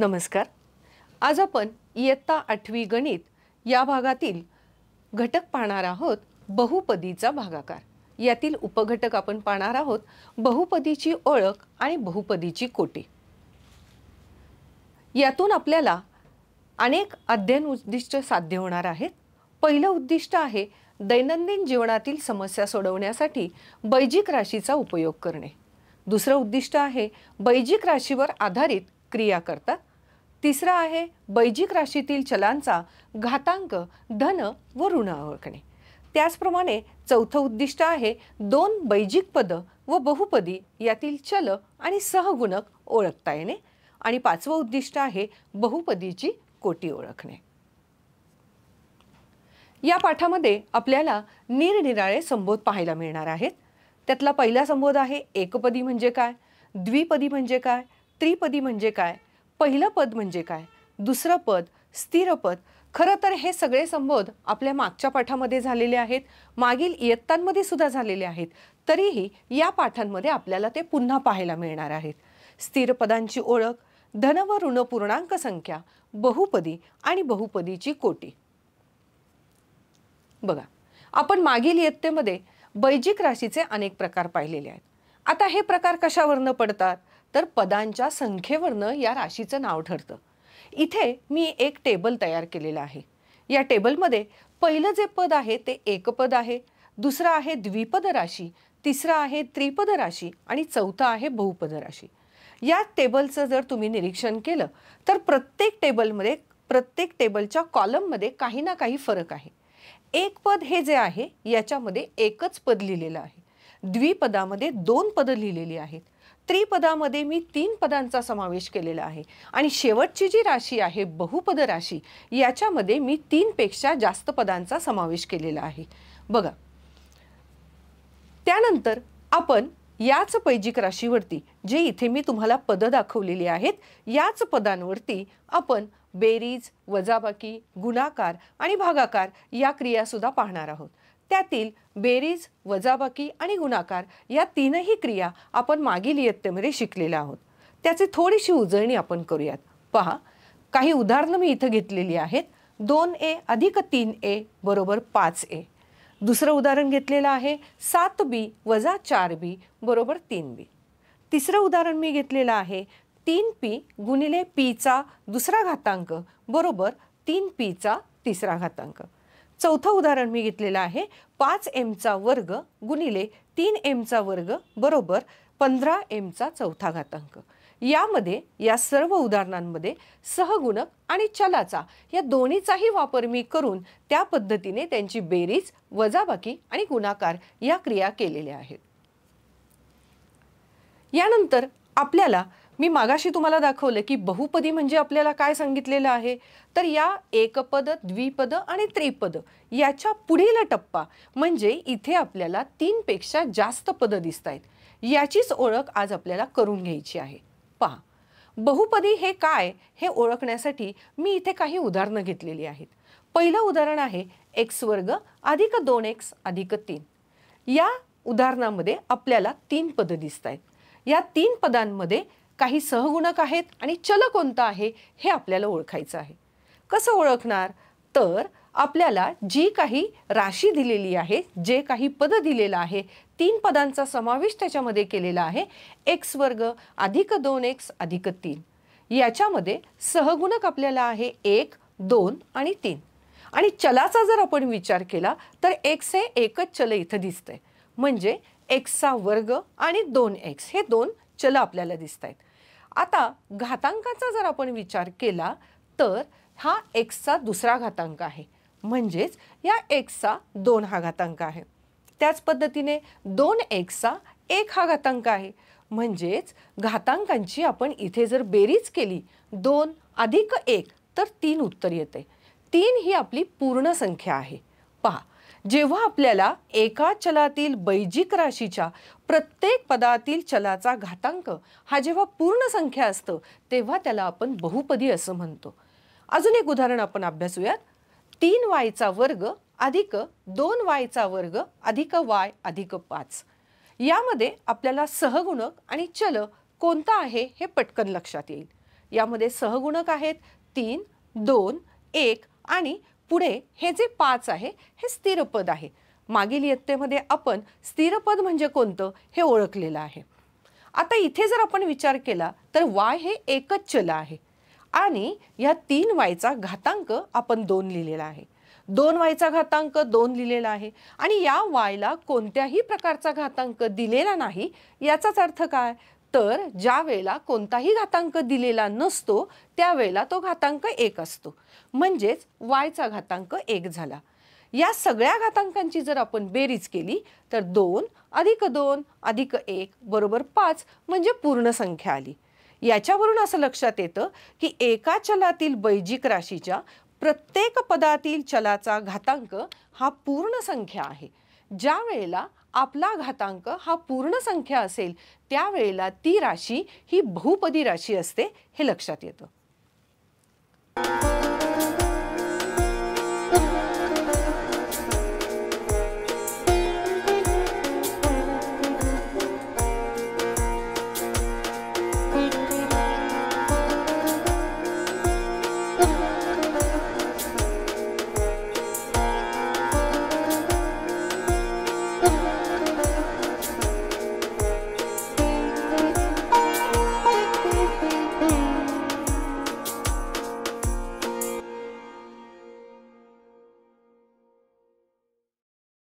नमस्कार आज आपण इयत्ता आठवी गणित या भागातील घटक पाहणार आहोत बहुपदीचा भागाकार यातील उपघटक आपण पाहणार आहोत बहुपदीची ओळख आणि बहुपदीची कोटी यातून आपल्याला अनेक अध्ययन उद्दिष्ट साध्य होणार आहेत पहिलं उद्दिष्ट आहे दैनंदिन जीवनातील समस्या सोडवण्यासाठी बैजिक राशीचा उपयोग करणे दुसरं उद्दिष्ट आहे बैजिक राशीवर आधारित क्रिया करतात तिसरा आहे बैजिक राशीतील चलांचा घातांक धन व ऋण ओळखणे त्याचप्रमाणे चौथं उद्दिष्ट आहे दोन बैजिक पद व बहुपदी यातील चल आणि सहगुणक ओळखता येणे आणि पाचवं उद्दिष्ट आहे बहुपदीची कोटी ओळखणे या पाठामध्ये आपल्याला निरनिराळे संबोध पाहायला मिळणार आहेत त्यातला पहिला संबोध आहे एकपदी म्हणजे काय द्विपदी म्हणजे काय त्रिपदी म्हणजे काय पहिलं पद म्हणजे काय दुसरं पद स्थिर पद खरं तर हे सगळे संबोध आपल्या मागच्या पाठामध्ये झालेले आहेत मागील इयत्तांमध्ये सुद्धा झालेले आहेत तरीही या पाठांमध्ये आपल्याला ते पुन्हा पाहायला मिळणार आहेत स्थिर पदांची ओळख धन व ऋण पूर्णांक संख्या बहुपदी आणि बहुपदीची कोटी बघा आपण मागील इयत्तेमध्ये बैजिक राशीचे अनेक प्रकार पाहिलेले आहेत आता हे प्रकार कशावरनं पडतात तर पदांच्या संख्येवरनं या राशीचं नाव ठरतं इथे मी एक टेबल तयार केलेलं आहे या टेबलमध्ये पहिलं जे पद आहे ते एकपद आहे दुसरं आहे द्विपद राशी तिसरं आहे त्रिपद राशी आणि चौथं आहे बहुपद राशी या टेबलचं जर तुम्ही निरीक्षण केलं तर प्रत्येक टेबलमध्ये प्रत्येक टेबलच्या कॉलममध्ये काही ना काही फरक आहे एक पद हे जे आहे याच्यामध्ये एकच पद लिहिलेलं आहे द्विपदामध्ये दोन पदं लिहिलेली आहेत त्रिपदामध्ये मी तीन पदांचा समावेश केलेला आहे आणि शेवटची जी राशी आहे बहुपद राशी याच्यामध्ये मी तीनपेक्षा जास्त पदांचा समावेश केलेला आहे बघा त्यानंतर आपण याच पैजिक राशीवरती जे इथे मी तुम्हाला पदं दाखवलेली आहेत याच पदांवरती आपण बेरीज वजाबाकी गुणाकार आणि भागाकार या क्रियासुद्धा पाहणार आहोत त्यातील बेरीज वजाबाकी आणि गुणाकार या तीनही क्रिया आपण मागील इयत्तेमध्ये शिकलेल्या आहोत त्याची थोडीशी उजळणी आपण करूयात पहा काही उदाहरणं मी इथं घेतलेली आहेत दोन ए अधिक तीन ए बरोबर पाच ए दुसरं उदाहरण घेतलेलं आहे सात बी वजा चार बी बरोबर तीन बी तिसरं उदाहरण मी घेतलेलं आहे तीन पी गुणिले पीचा दुसरा घातांक बरोबर तीन पीचा तिसरा घातांक चौथं उदाहरण मी घेतलेलं आहे पाच एमचा वर्ग गुणिले तीन एमचा वर्ग बरोबर पंधरा एमचा चौथा घातांक यामध्ये या सर्व उदाहरणांमध्ये सहगुणक आणि चलाचा या दोन्हीचाही वापर मी करून त्या पद्धतीने त्यांची बेरीज वजाबाकी आणि गुणाकार या क्रिया केलेल्या आहेत यानंतर आपल्याला मी मागाशी तुम्हाला दाखवलं की बहुपदी म्हणजे आपल्याला काय सांगितलेलं आहे तर या एकपद द्विपद आणि त्रिपद याच्या पुढील टप्पा म्हणजे इथे आपल्याला तीनपेक्षा जास्त पदं दिसत आहेत याचीच ओळख आज आपल्याला करून घ्यायची आहे पहा बहुपदी हे काय हे ओळखण्यासाठी मी इथे काही उदाहरणं घेतलेली आहेत पहिलं उदाहरण आहे एक्स वर्ग अधिक दोन एक्स अधिक तीन या उदाहरणामध्ये आपल्याला तीन पदं दिसत आहेत या तीन पदांमध्ये काही सहगुणक आहेत आणि चल कोणतं आहे हे आपल्याला ओळखायचं आहे कसं ओळखणार तर आपल्याला जी काही राशी दिलेली आहे जे काही पद दिलेलं आहे तीन पदांचा समावेश त्याच्यामध्ये केलेला आहे एक्स वर्ग अधिक दोन एक्स अधिक तीन याच्यामध्ये सहगुणक आपल्याला आहे एक दोन आणि तीन आणि चलाचा जर आपण विचार केला तर एक्स हे एकच चल इथं दिसतंय म्हणजे एक्सचा वर्ग आणि दोन एक्स हे दोन चल आपल्याला दिसत आहेत आता घातांकाचा जर आपण विचार केला तर हा एक्सचा दुसरा घातांक आहे म्हणजेच या एक्सचा दोन हा घातांक आहे त्याच पद्धतीने दोन एक्सचा एक हा घातांक आहे म्हणजेच घातांकांची आपण इथे जर बेरीज केली दोन अधिक एक तर तीन उत्तर येते तीन ही आपली पूर्ण संख्या आहे पहा जेव्हा आपल्याला एका चलातील बैजिक राशीच्या प्रत्येक पदातील चलाचा घातांक हा जेव्हा पूर्ण संख्या असतं तेव्हा त्याला आपण बहुपदी असं म्हणतो अजून एक उदाहरण आपण अभ्यासूयात तीन वायचा वर्ग अधिक दोन वायचा वर्ग अधिक वाय अधिक पाच यामध्ये आपल्याला सहगुणक आणि चल कोणता आहे हे पटकन लक्षात येईल यामध्ये सहगुणक आहेत तीन दोन एक आणि पुढे हे जे पाच आहे हे स्थिरपद आहे मागील इयत्तेमध्ये आपण स्थिरपद म्हणजे कोणतं हे ओळखलेलं आहे आता इथे जर आपण विचार केला तर वाय हे एकच चल आहे आणि या तीन वायचा घातांक आपण दोन लिहिलेला आहे दोन वायचा घातांक दोन लिहिलेला आहे आणि या वायला कोणत्याही प्रकारचा घातांक दिलेला नाही याचाच अर्थ काय तर ज्या वेळेला कोणताही घातांक दिलेला नसतो त्यावेळेला तो घातांक एक असतो म्हणजेच वायचा घातांक एक झाला या सगळ्या घातांकांची जर आपण बेरीज केली तर दोन अधिक दोन अधिक एक बरोबर पाच म्हणजे पूर्ण संख्या आली याच्यावरून असं लक्षात येतं की एका चलातील बैजिक राशीच्या प्रत्येक पदातील चलाचा घातांक हा पूर्ण संख्या आहे ज्या वेळेला आपला घातांक हा पूर्ण संख्या असेल त्यावेळेला ती राशी ही बहुपदी राशी असते हे लक्षात येतं